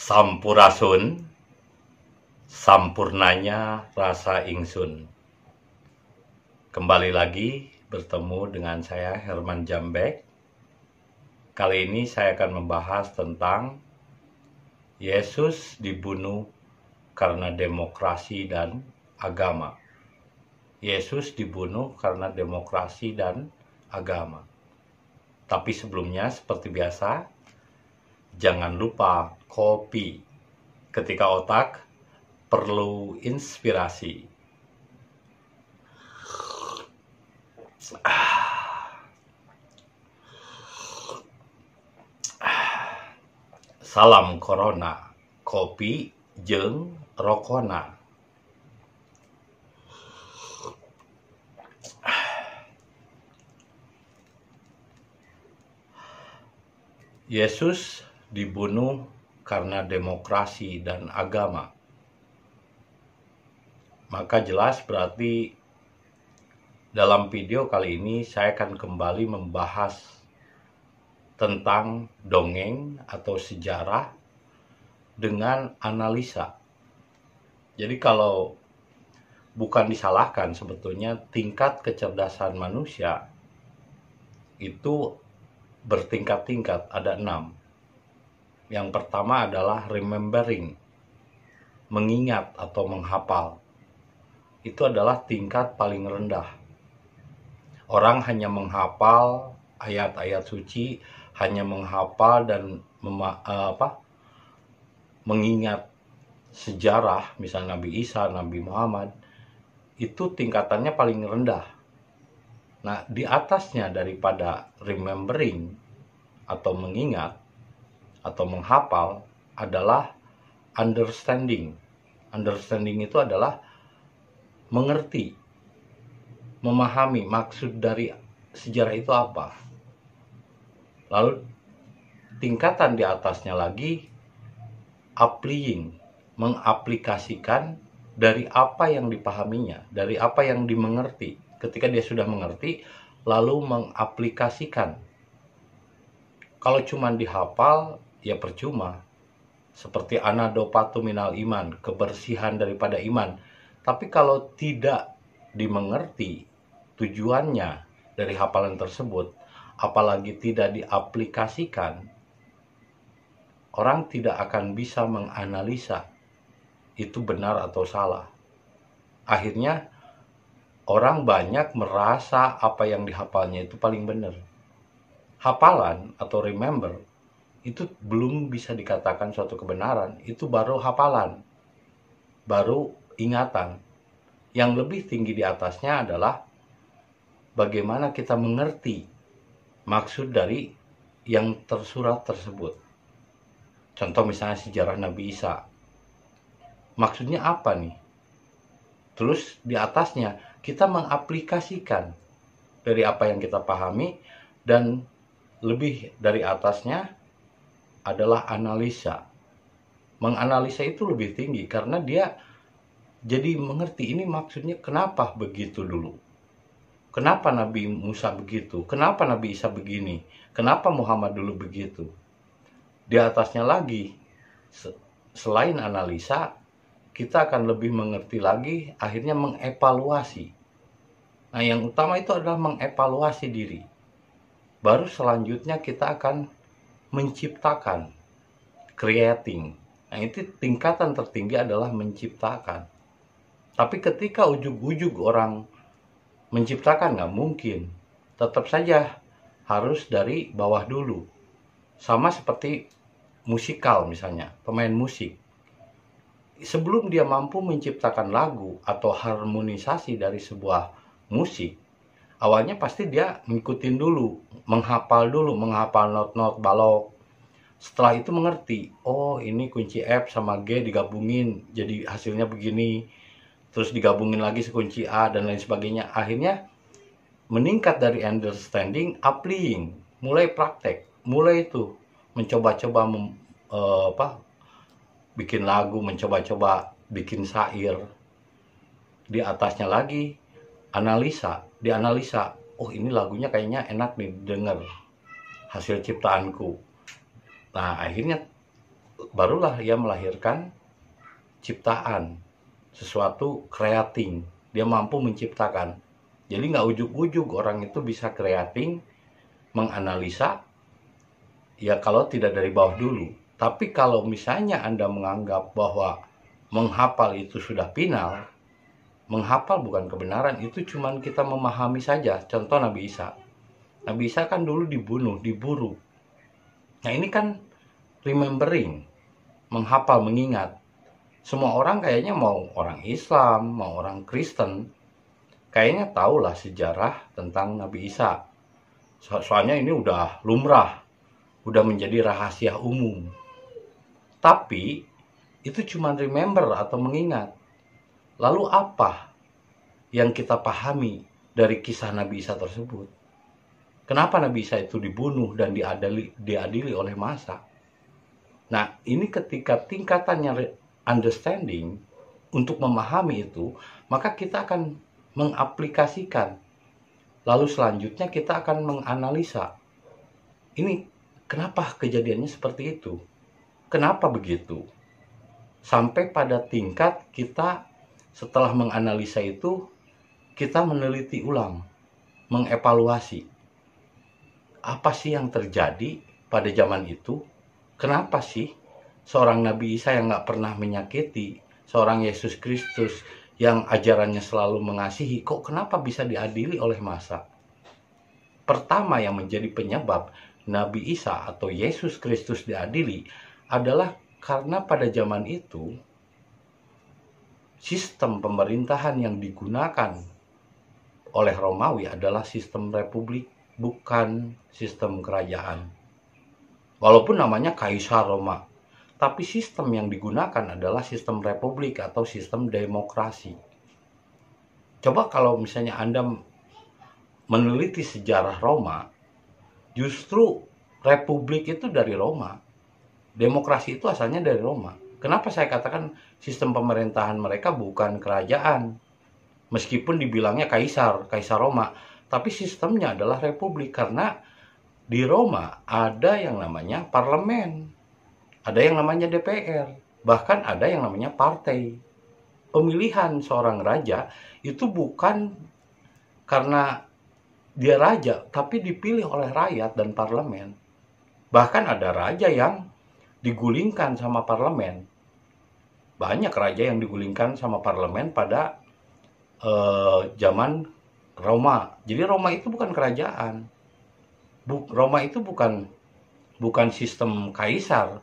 sampurasun sampurnanya rasa ingsun kembali lagi bertemu dengan saya Herman Jambek kali ini saya akan membahas tentang Yesus dibunuh karena demokrasi dan agama Yesus dibunuh karena demokrasi dan agama tapi sebelumnya seperti biasa jangan lupa kopi ketika otak perlu inspirasi. Salam Corona, kopi jeng rokona. Yesus dibunuh karena demokrasi dan agama. Maka jelas berarti dalam video kali ini saya akan kembali membahas tentang dongeng atau sejarah dengan analisa. Jadi kalau bukan disalahkan sebetulnya tingkat kecerdasan manusia itu bertingkat-tingkat ada enam yang pertama adalah remembering, mengingat atau menghafal. Itu adalah tingkat paling rendah. Orang hanya menghafal ayat-ayat suci, hanya menghafal dan mema, eh, apa, mengingat sejarah, misalnya Nabi Isa, Nabi Muhammad, itu tingkatannya paling rendah. Nah, di atasnya daripada remembering atau mengingat atau menghafal adalah understanding. Understanding itu adalah mengerti, memahami maksud dari sejarah itu apa. Lalu tingkatan di atasnya lagi applying, mengaplikasikan dari apa yang dipahaminya, dari apa yang dimengerti. Ketika dia sudah mengerti, lalu mengaplikasikan. Kalau cuma dihafal, ya percuma. Seperti anadopatu minal iman, kebersihan daripada iman. Tapi kalau tidak dimengerti tujuannya dari hafalan tersebut, apalagi tidak diaplikasikan, orang tidak akan bisa menganalisa itu benar atau salah. Akhirnya orang banyak merasa apa yang dihafalnya itu paling benar. Hafalan atau remember itu belum bisa dikatakan suatu kebenaran, itu baru hafalan, baru ingatan. Yang lebih tinggi di atasnya adalah bagaimana kita mengerti maksud dari yang tersurat tersebut. Contoh misalnya sejarah Nabi Isa. Maksudnya apa nih? Terus di atasnya kita mengaplikasikan dari apa yang kita pahami dan lebih dari atasnya adalah analisa. Menganalisa itu lebih tinggi karena dia jadi mengerti ini maksudnya kenapa begitu dulu. Kenapa Nabi Musa begitu? Kenapa Nabi Isa begini? Kenapa Muhammad dulu begitu? Di atasnya lagi, selain analisa, kita akan lebih mengerti lagi, akhirnya mengevaluasi. Nah, yang utama itu adalah mengevaluasi diri. Baru selanjutnya kita akan menciptakan, creating. Nah, itu tingkatan tertinggi adalah menciptakan. Tapi ketika ujug-ujug orang menciptakan nggak mungkin. Tetap saja harus dari bawah dulu. Sama seperti musikal misalnya, pemain musik. Sebelum dia mampu menciptakan lagu atau harmonisasi dari sebuah musik, awalnya pasti dia ngikutin dulu, menghafal dulu, menghafal not-not balok. Setelah itu mengerti, oh ini kunci F sama G digabungin, jadi hasilnya begini. Terus digabungin lagi sekunci A dan lain sebagainya. Akhirnya meningkat dari understanding, applying, mulai praktek, mulai itu mencoba-coba mem, uh, apa bikin lagu, mencoba-coba bikin sair. Di atasnya lagi analisa, dianalisa oh ini lagunya kayaknya enak nih denger hasil ciptaanku nah akhirnya barulah ia melahirkan ciptaan sesuatu creating dia mampu menciptakan jadi nggak ujuk-ujuk orang itu bisa creating menganalisa ya kalau tidak dari bawah dulu tapi kalau misalnya anda menganggap bahwa menghafal itu sudah final menghafal bukan kebenaran itu cuman kita memahami saja contoh Nabi Isa Nabi Isa kan dulu dibunuh diburu nah ini kan remembering menghafal mengingat semua orang kayaknya mau orang Islam mau orang Kristen kayaknya tahulah sejarah tentang Nabi Isa so soalnya ini udah lumrah udah menjadi rahasia umum tapi itu cuma remember atau mengingat Lalu apa yang kita pahami dari kisah Nabi Isa tersebut? Kenapa Nabi Isa itu dibunuh dan diadili, diadili oleh masa? Nah, ini ketika tingkatannya understanding untuk memahami itu, maka kita akan mengaplikasikan. Lalu selanjutnya kita akan menganalisa. Ini kenapa kejadiannya seperti itu? Kenapa begitu? Sampai pada tingkat kita setelah menganalisa itu kita meneliti ulang, mengevaluasi apa sih yang terjadi pada zaman itu, kenapa sih seorang Nabi Isa yang nggak pernah menyakiti, seorang Yesus Kristus yang ajarannya selalu mengasihi, kok kenapa bisa diadili oleh masa? Pertama yang menjadi penyebab Nabi Isa atau Yesus Kristus diadili adalah karena pada zaman itu sistem pemerintahan yang digunakan oleh Romawi adalah sistem republik, bukan sistem kerajaan. Walaupun namanya Kaisar Roma, tapi sistem yang digunakan adalah sistem republik atau sistem demokrasi. Coba kalau misalnya Anda meneliti sejarah Roma, justru republik itu dari Roma. Demokrasi itu asalnya dari Roma Kenapa saya katakan sistem pemerintahan mereka bukan kerajaan? Meskipun dibilangnya kaisar, kaisar Roma, tapi sistemnya adalah republik karena di Roma ada yang namanya parlemen, ada yang namanya DPR, bahkan ada yang namanya partai. Pemilihan seorang raja itu bukan karena dia raja, tapi dipilih oleh rakyat dan parlemen. Bahkan ada raja yang digulingkan sama parlemen banyak raja yang digulingkan sama parlemen pada eh, zaman Roma jadi Roma itu bukan kerajaan Buk, Roma itu bukan bukan sistem kaisar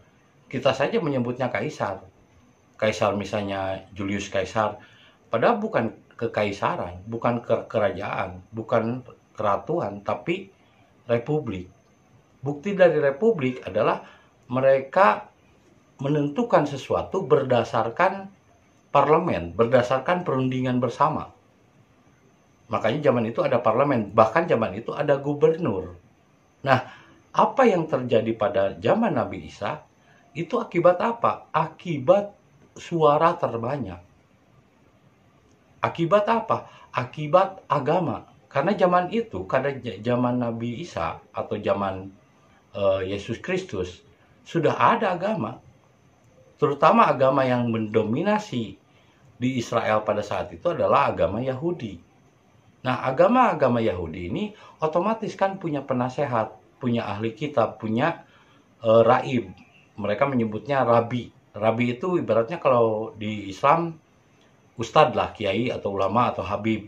kita saja menyebutnya kaisar kaisar misalnya Julius Kaisar padahal bukan kekaisaran bukan ke kerajaan bukan keratuan tapi republik bukti dari republik adalah mereka menentukan sesuatu berdasarkan parlemen, berdasarkan perundingan bersama. Makanya zaman itu ada parlemen, bahkan zaman itu ada gubernur. Nah, apa yang terjadi pada zaman Nabi Isa itu akibat apa? Akibat suara terbanyak. Akibat apa? Akibat agama. Karena zaman itu, karena zaman Nabi Isa atau zaman uh, Yesus Kristus, sudah ada agama, terutama agama yang mendominasi di Israel pada saat itu adalah agama Yahudi. Nah, agama-agama Yahudi ini otomatis kan punya penasehat, punya ahli kitab, punya e, raib. Mereka menyebutnya rabi. Rabi itu ibaratnya kalau di Islam ustadz lah, kiai atau ulama atau habib.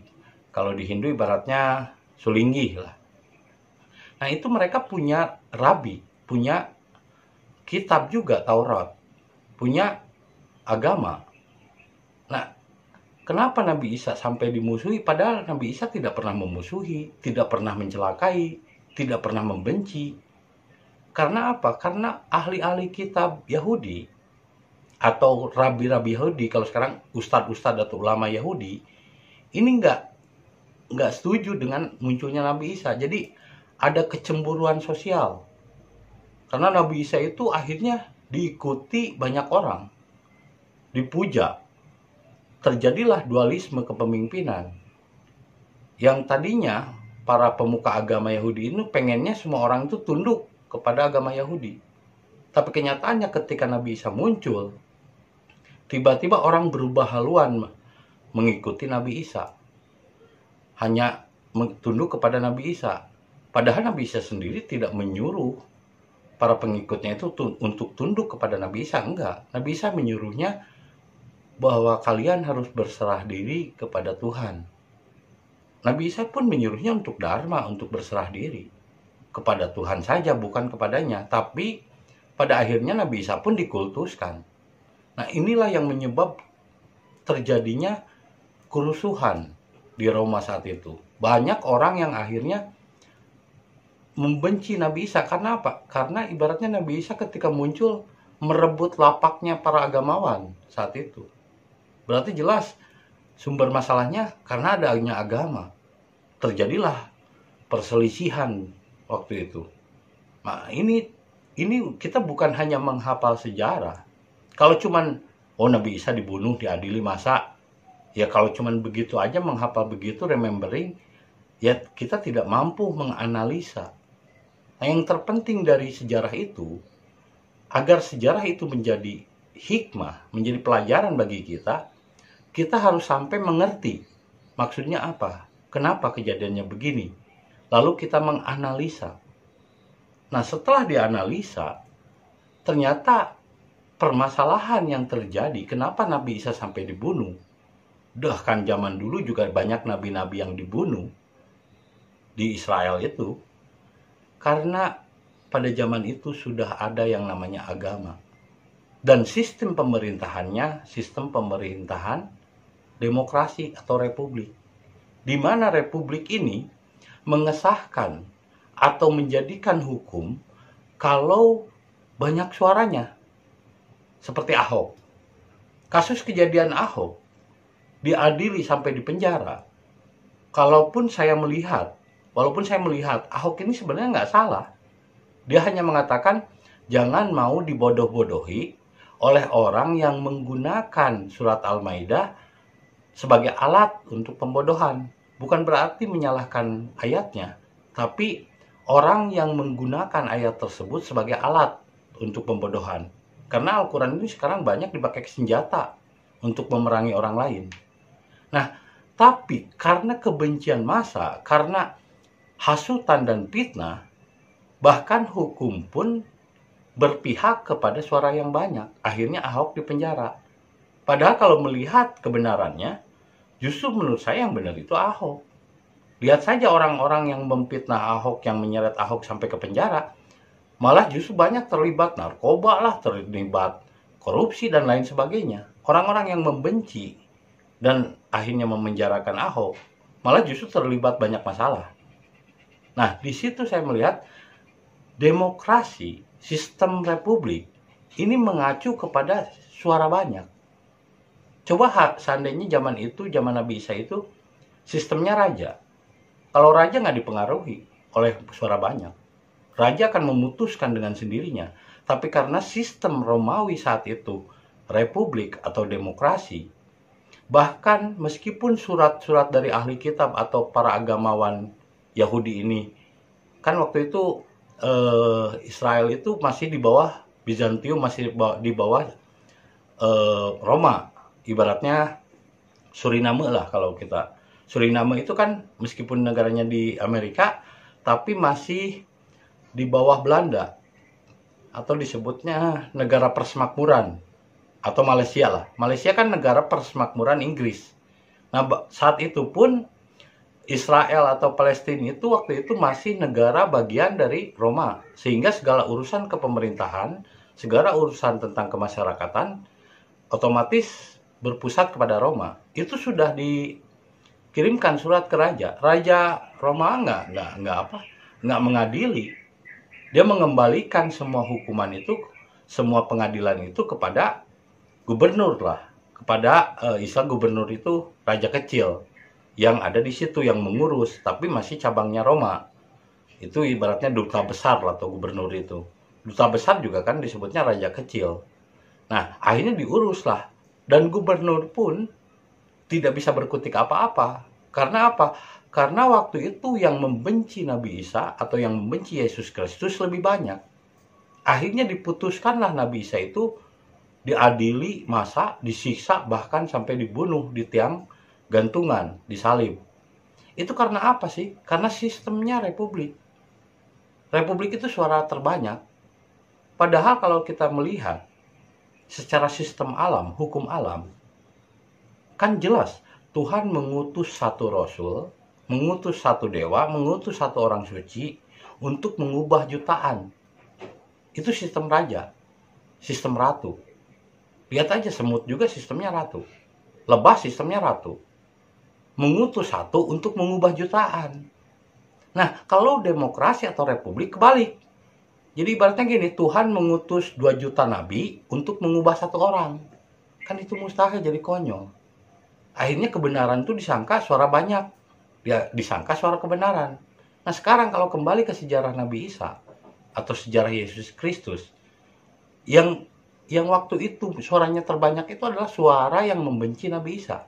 Kalau di Hindu ibaratnya sulingi lah. Nah, itu mereka punya rabi, punya kitab juga Taurat, punya agama. Nah, kenapa Nabi Isa sampai dimusuhi padahal Nabi Isa tidak pernah memusuhi, tidak pernah mencelakai, tidak pernah membenci. Karena apa? Karena ahli-ahli kitab Yahudi atau rabi-rabi Yahudi kalau sekarang ustadz-ustadz atau ulama Yahudi ini nggak nggak setuju dengan munculnya Nabi Isa. Jadi ada kecemburuan sosial karena Nabi Isa itu akhirnya diikuti banyak orang, dipuja. Terjadilah dualisme kepemimpinan. Yang tadinya para pemuka agama Yahudi ini pengennya semua orang itu tunduk kepada agama Yahudi. Tapi kenyataannya ketika Nabi Isa muncul, tiba-tiba orang berubah haluan mengikuti Nabi Isa. Hanya tunduk kepada Nabi Isa. Padahal Nabi Isa sendiri tidak menyuruh para pengikutnya itu tu untuk tunduk kepada Nabi Isa enggak Nabi Isa menyuruhnya bahwa kalian harus berserah diri kepada Tuhan Nabi Isa pun menyuruhnya untuk dharma untuk berserah diri kepada Tuhan saja bukan kepadanya tapi pada akhirnya Nabi Isa pun dikultuskan nah inilah yang menyebab terjadinya kerusuhan di Roma saat itu banyak orang yang akhirnya membenci Nabi Isa karena apa? Karena ibaratnya Nabi Isa ketika muncul merebut lapaknya para agamawan saat itu. Berarti jelas sumber masalahnya karena adanya agama. Terjadilah perselisihan waktu itu. Nah, ini ini kita bukan hanya menghafal sejarah. Kalau cuman oh Nabi Isa dibunuh, diadili masa ya kalau cuman begitu aja menghafal begitu remembering ya kita tidak mampu menganalisa Nah, yang terpenting dari sejarah itu agar sejarah itu menjadi hikmah, menjadi pelajaran bagi kita, kita harus sampai mengerti maksudnya apa, kenapa kejadiannya begini. Lalu kita menganalisa. Nah, setelah dianalisa, ternyata permasalahan yang terjadi, kenapa Nabi Isa sampai dibunuh? Dah kan zaman dulu juga banyak nabi-nabi yang dibunuh di Israel itu. Karena pada zaman itu sudah ada yang namanya agama. Dan sistem pemerintahannya sistem pemerintahan demokrasi atau republik. Di mana republik ini mengesahkan atau menjadikan hukum kalau banyak suaranya. Seperti Ahok. Kasus kejadian Ahok diadili sampai di penjara. Kalaupun saya melihat walaupun saya melihat Ahok ini sebenarnya nggak salah dia hanya mengatakan jangan mau dibodoh-bodohi oleh orang yang menggunakan surat Al-Maidah sebagai alat untuk pembodohan bukan berarti menyalahkan ayatnya tapi orang yang menggunakan ayat tersebut sebagai alat untuk pembodohan karena Al-Quran itu sekarang banyak dipakai senjata untuk memerangi orang lain. Nah, tapi karena kebencian masa, karena hasutan dan fitnah, bahkan hukum pun berpihak kepada suara yang banyak. Akhirnya Ahok dipenjara. Padahal kalau melihat kebenarannya, justru menurut saya yang benar itu Ahok. Lihat saja orang-orang yang memfitnah Ahok, yang menyeret Ahok sampai ke penjara, malah justru banyak terlibat narkoba lah, terlibat korupsi dan lain sebagainya. Orang-orang yang membenci dan akhirnya memenjarakan Ahok, malah justru terlibat banyak masalah. Nah, di situ saya melihat demokrasi sistem republik ini mengacu kepada suara banyak. Coba hak seandainya zaman itu, zaman Nabi Isa itu sistemnya raja. Kalau raja nggak dipengaruhi oleh suara banyak, raja akan memutuskan dengan sendirinya. Tapi karena sistem Romawi saat itu republik atau demokrasi, bahkan meskipun surat-surat dari ahli kitab atau para agamawan Yahudi ini kan waktu itu uh, Israel itu masih di bawah Bizantium masih di bawah uh, Roma ibaratnya Suriname lah kalau kita Suriname itu kan meskipun negaranya di Amerika tapi masih di bawah Belanda atau disebutnya negara persemakmuran atau Malaysia lah. Malaysia kan negara persemakmuran Inggris. Nah, saat itu pun Israel atau Palestina itu waktu itu masih negara bagian dari Roma, sehingga segala urusan kepemerintahan, segala urusan tentang kemasyarakatan otomatis berpusat kepada Roma. Itu sudah dikirimkan surat ke raja. Raja Roma enggak, nggak nggak apa enggak mengadili. Dia mengembalikan semua hukuman itu, semua pengadilan itu kepada gubernur lah, kepada uh, eh, istilah gubernur itu raja kecil yang ada di situ yang mengurus, tapi masih cabangnya Roma. Itu ibaratnya duta besar atau gubernur itu. Duta besar juga kan disebutnya raja kecil. Nah, akhirnya diurus lah Dan gubernur pun tidak bisa berkutik apa-apa. Karena apa? Karena waktu itu yang membenci Nabi Isa atau yang membenci Yesus Kristus lebih banyak. Akhirnya diputuskanlah Nabi Isa itu diadili masa, disiksa bahkan sampai dibunuh di tiang gantungan, disalib. Itu karena apa sih? Karena sistemnya republik. Republik itu suara terbanyak. Padahal kalau kita melihat secara sistem alam, hukum alam, kan jelas Tuhan mengutus satu rasul, mengutus satu dewa, mengutus satu orang suci untuk mengubah jutaan. Itu sistem raja, sistem ratu. Lihat aja semut juga sistemnya ratu. Lebah sistemnya ratu mengutus satu untuk mengubah jutaan. Nah, kalau demokrasi atau republik kebalik. Jadi ibaratnya gini, Tuhan mengutus dua juta nabi untuk mengubah satu orang. Kan itu mustahil jadi konyol. Akhirnya kebenaran itu disangka suara banyak. ya disangka suara kebenaran. Nah, sekarang kalau kembali ke sejarah Nabi Isa atau sejarah Yesus Kristus yang yang waktu itu suaranya terbanyak itu adalah suara yang membenci Nabi Isa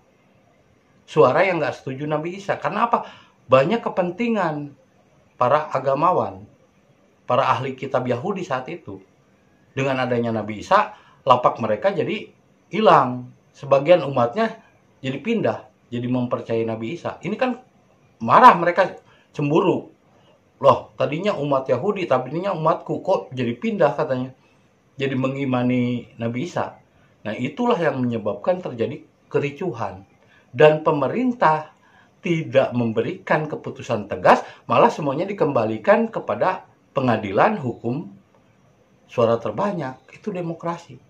suara yang nggak setuju Nabi Isa. Karena apa? Banyak kepentingan para agamawan, para ahli kitab Yahudi saat itu. Dengan adanya Nabi Isa, lapak mereka jadi hilang. Sebagian umatnya jadi pindah, jadi mempercayai Nabi Isa. Ini kan marah mereka cemburu. Loh, tadinya umat Yahudi, tapi ini umatku kok jadi pindah katanya. Jadi mengimani Nabi Isa. Nah, itulah yang menyebabkan terjadi kericuhan dan pemerintah tidak memberikan keputusan tegas, malah semuanya dikembalikan kepada pengadilan hukum suara terbanyak. Itu demokrasi.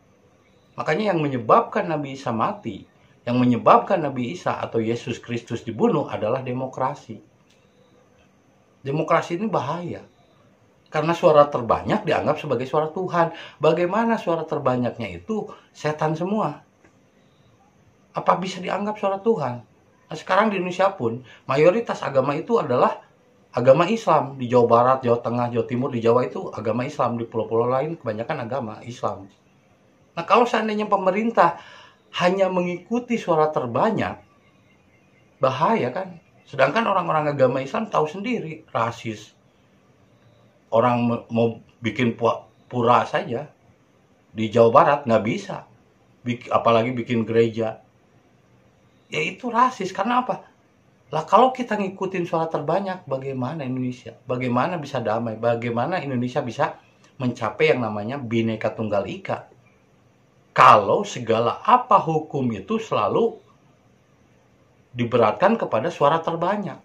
Makanya yang menyebabkan Nabi Isa mati, yang menyebabkan Nabi Isa atau Yesus Kristus dibunuh adalah demokrasi. Demokrasi ini bahaya. Karena suara terbanyak dianggap sebagai suara Tuhan. Bagaimana suara terbanyaknya itu setan semua apa bisa dianggap suara Tuhan? Nah, sekarang di Indonesia pun mayoritas agama itu adalah agama Islam di Jawa Barat, Jawa Tengah, Jawa Timur, di Jawa itu agama Islam, di pulau-pulau lain kebanyakan agama Islam. Nah, kalau seandainya pemerintah hanya mengikuti suara terbanyak, bahaya kan? Sedangkan orang-orang agama Islam tahu sendiri rasis. Orang mau bikin pura saja di Jawa Barat nggak bisa, apalagi bikin gereja ya itu rasis karena apa lah kalau kita ngikutin suara terbanyak bagaimana Indonesia bagaimana bisa damai bagaimana Indonesia bisa mencapai yang namanya bineka tunggal ika kalau segala apa hukum itu selalu diberatkan kepada suara terbanyak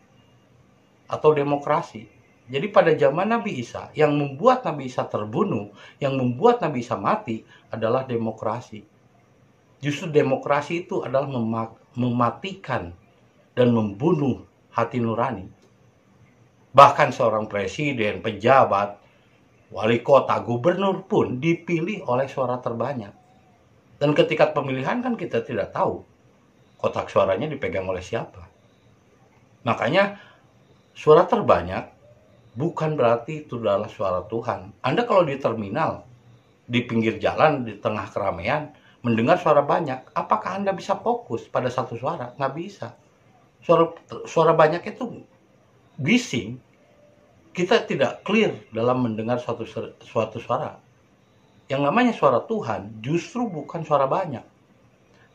atau demokrasi jadi pada zaman Nabi Isa yang membuat Nabi Isa terbunuh yang membuat Nabi Isa mati adalah demokrasi justru demokrasi itu adalah memak mematikan dan membunuh hati nurani. Bahkan seorang presiden, pejabat, wali kota, gubernur pun dipilih oleh suara terbanyak. Dan ketika pemilihan kan kita tidak tahu kotak suaranya dipegang oleh siapa. Makanya suara terbanyak bukan berarti itu adalah suara Tuhan. Anda kalau di terminal, di pinggir jalan, di tengah keramaian, mendengar suara banyak, apakah Anda bisa fokus pada satu suara? Nggak bisa. Suara, suara banyak itu bising, kita tidak clear dalam mendengar suatu, suatu suara. Yang namanya suara Tuhan justru bukan suara banyak.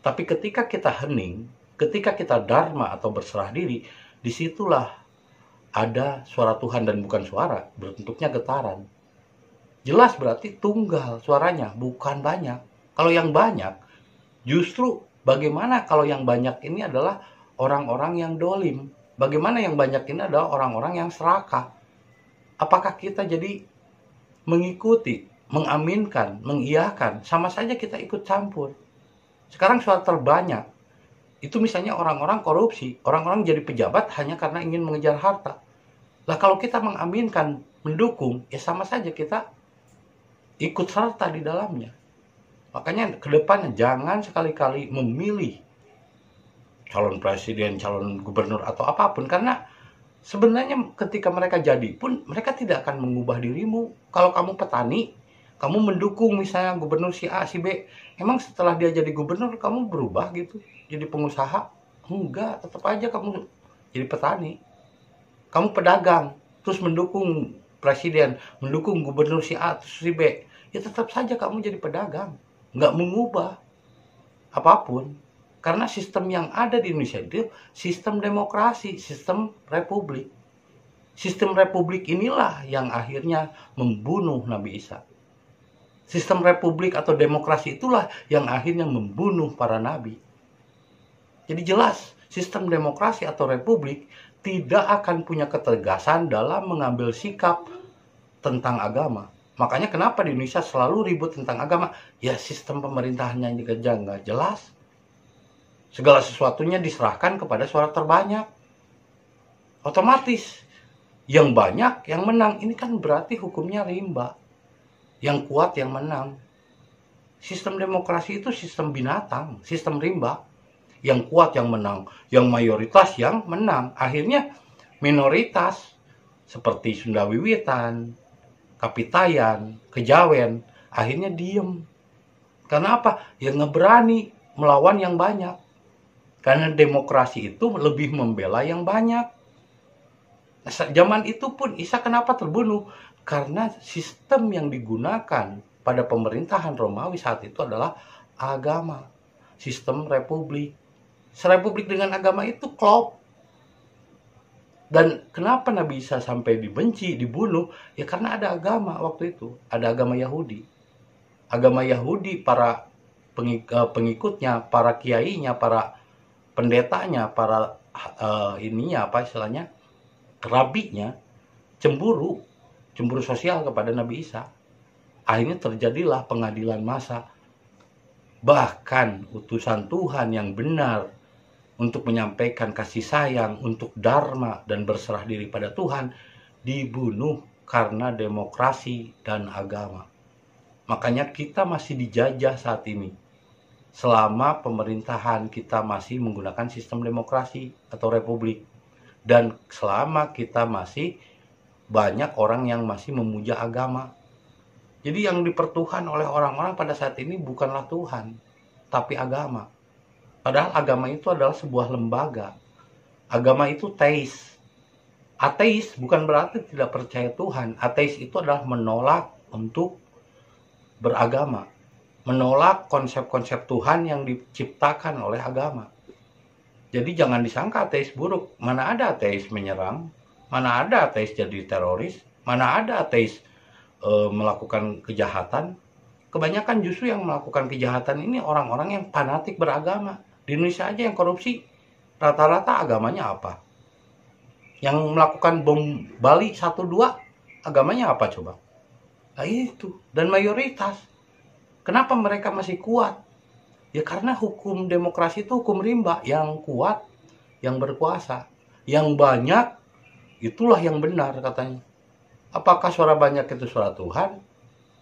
Tapi ketika kita hening, ketika kita dharma atau berserah diri, disitulah ada suara Tuhan dan bukan suara, bentuknya getaran. Jelas berarti tunggal suaranya, bukan banyak. Kalau yang banyak, justru bagaimana kalau yang banyak ini adalah orang-orang yang dolim? Bagaimana yang banyak ini adalah orang-orang yang serakah? Apakah kita jadi mengikuti, mengaminkan, mengiyakan? Sama saja kita ikut campur. Sekarang soal terbanyak, itu misalnya orang-orang korupsi, orang-orang jadi pejabat hanya karena ingin mengejar harta. Lah kalau kita mengaminkan, mendukung, ya sama saja kita ikut serta di dalamnya. Makanya ke depan jangan sekali-kali memilih calon presiden, calon gubernur atau apapun karena sebenarnya ketika mereka jadi pun mereka tidak akan mengubah dirimu. Kalau kamu petani, kamu mendukung misalnya gubernur si A, si B, emang setelah dia jadi gubernur kamu berubah gitu? Jadi pengusaha? Enggak, tetap aja kamu jadi petani. Kamu pedagang, terus mendukung presiden, mendukung gubernur si A, terus si B, ya tetap saja kamu jadi pedagang nggak mengubah apapun karena sistem yang ada di Indonesia itu sistem demokrasi, sistem republik. Sistem republik inilah yang akhirnya membunuh Nabi Isa. Sistem republik atau demokrasi itulah yang akhirnya membunuh para nabi. Jadi jelas, sistem demokrasi atau republik tidak akan punya ketegasan dalam mengambil sikap tentang agama. Makanya kenapa di Indonesia selalu ribut tentang agama? Ya sistem pemerintahannya yang dikejar nggak jelas. Segala sesuatunya diserahkan kepada suara terbanyak. Otomatis yang banyak yang menang ini kan berarti hukumnya rimba. Yang kuat yang menang. Sistem demokrasi itu sistem binatang, sistem rimba. Yang kuat yang menang, yang mayoritas yang menang. Akhirnya minoritas seperti Sunda Wiwitan, kapitayan, kejawen, akhirnya diem. Karena apa? Ya ngeberani melawan yang banyak. Karena demokrasi itu lebih membela yang banyak. Nah, zaman itu pun Isa kenapa terbunuh? Karena sistem yang digunakan pada pemerintahan Romawi saat itu adalah agama. Sistem republik. Serepublik dengan agama itu klop dan kenapa Nabi Isa sampai dibenci, dibunuh? Ya karena ada agama waktu itu, ada agama Yahudi. Agama Yahudi para eh, pengikutnya, para kiainya, para pendetanya, para uh, ininya apa istilahnya? rabinya cemburu, cemburu sosial kepada Nabi Isa. Akhirnya terjadilah pengadilan masa. Bahkan utusan Tuhan yang benar untuk menyampaikan kasih sayang, untuk dharma dan berserah diri pada Tuhan dibunuh karena demokrasi dan agama. Makanya kita masih dijajah saat ini. Selama pemerintahan kita masih menggunakan sistem demokrasi atau republik dan selama kita masih banyak orang yang masih memuja agama. Jadi yang dipertuhan oleh orang-orang pada saat ini bukanlah Tuhan, tapi agama. Padahal agama itu adalah sebuah lembaga. Agama itu teis. Ateis bukan berarti tidak percaya Tuhan. Ateis itu adalah menolak untuk beragama. Menolak konsep-konsep Tuhan yang diciptakan oleh agama. Jadi jangan disangka ateis buruk. Mana ada ateis menyerang, mana ada ateis jadi teroris, mana ada ateis e, melakukan kejahatan. Kebanyakan justru yang melakukan kejahatan ini orang-orang yang fanatik beragama di Indonesia aja yang korupsi rata-rata agamanya apa? Yang melakukan bom Bali satu dua agamanya apa coba? Nah, itu dan mayoritas. Kenapa mereka masih kuat? Ya karena hukum demokrasi itu hukum rimba yang kuat, yang berkuasa, yang banyak itulah yang benar katanya. Apakah suara banyak itu suara Tuhan?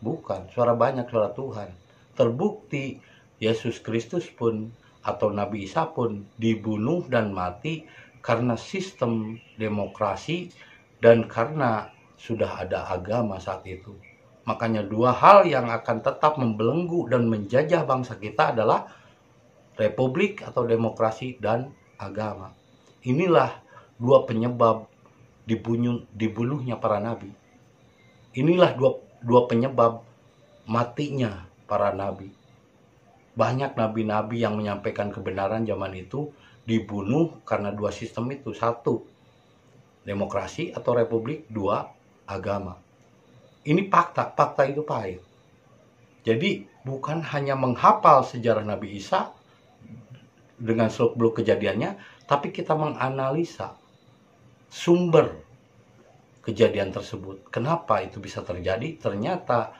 Bukan, suara banyak suara Tuhan. Terbukti Yesus Kristus pun atau Nabi Isa pun dibunuh dan mati karena sistem demokrasi dan karena sudah ada agama saat itu. Makanya dua hal yang akan tetap membelenggu dan menjajah bangsa kita adalah republik atau demokrasi dan agama. Inilah dua penyebab dibunuh, dibunuhnya para nabi. Inilah dua, dua penyebab matinya para nabi banyak nabi-nabi yang menyampaikan kebenaran zaman itu dibunuh karena dua sistem itu satu demokrasi atau republik dua agama ini fakta fakta itu pahit jadi bukan hanya menghafal sejarah Nabi Isa dengan seluk beluk kejadiannya tapi kita menganalisa sumber kejadian tersebut kenapa itu bisa terjadi ternyata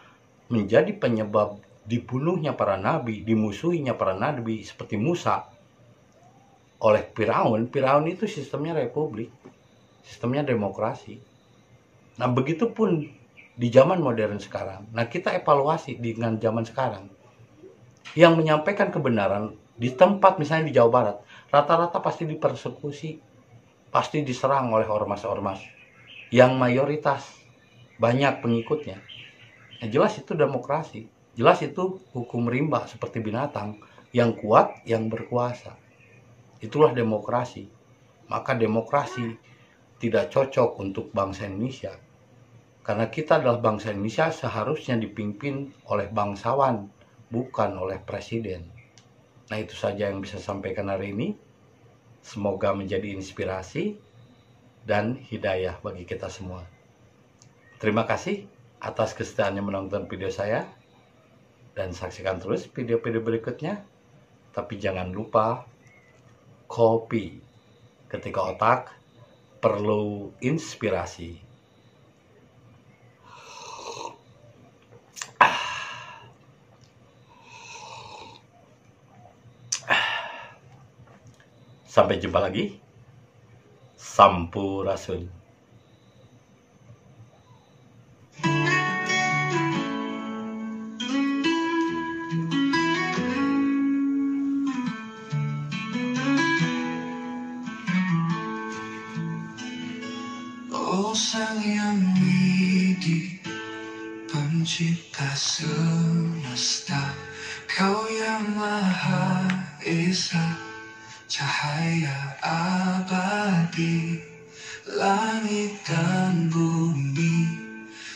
menjadi penyebab dibunuhnya para nabi, dimusuhinya para nabi seperti Musa oleh Firaun. Firaun itu sistemnya republik, sistemnya demokrasi. Nah, begitu pun di zaman modern sekarang. Nah, kita evaluasi dengan zaman sekarang. Yang menyampaikan kebenaran di tempat misalnya di Jawa Barat, rata-rata pasti dipersekusi, pasti diserang oleh ormas-ormas yang mayoritas banyak pengikutnya. Nah, jelas itu demokrasi. Jelas itu hukum rimba seperti binatang yang kuat yang berkuasa. Itulah demokrasi. Maka demokrasi tidak cocok untuk bangsa Indonesia. Karena kita adalah bangsa Indonesia seharusnya dipimpin oleh bangsawan, bukan oleh presiden. Nah, itu saja yang bisa sampaikan hari ini. Semoga menjadi inspirasi dan hidayah bagi kita semua. Terima kasih atas kesetiaannya menonton video saya. Dan saksikan terus video-video berikutnya. Tapi jangan lupa kopi. Ketika otak perlu inspirasi. Sampai jumpa lagi. Sampurasun. sang yang widi Pencipta semesta Kau yang maha esa Cahaya abadi Langit dan bumi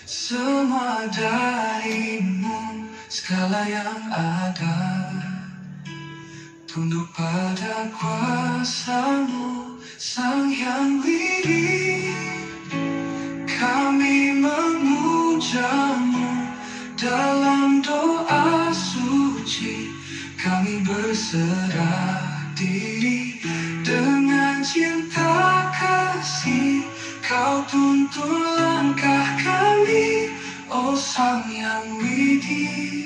Semua darimu Segala yang ada Tunduk pada kuasamu Sang yang widi wajahmu dalam doa suci kami berserah diri dengan cinta kasih kau tuntun langkah kami oh sang yang widih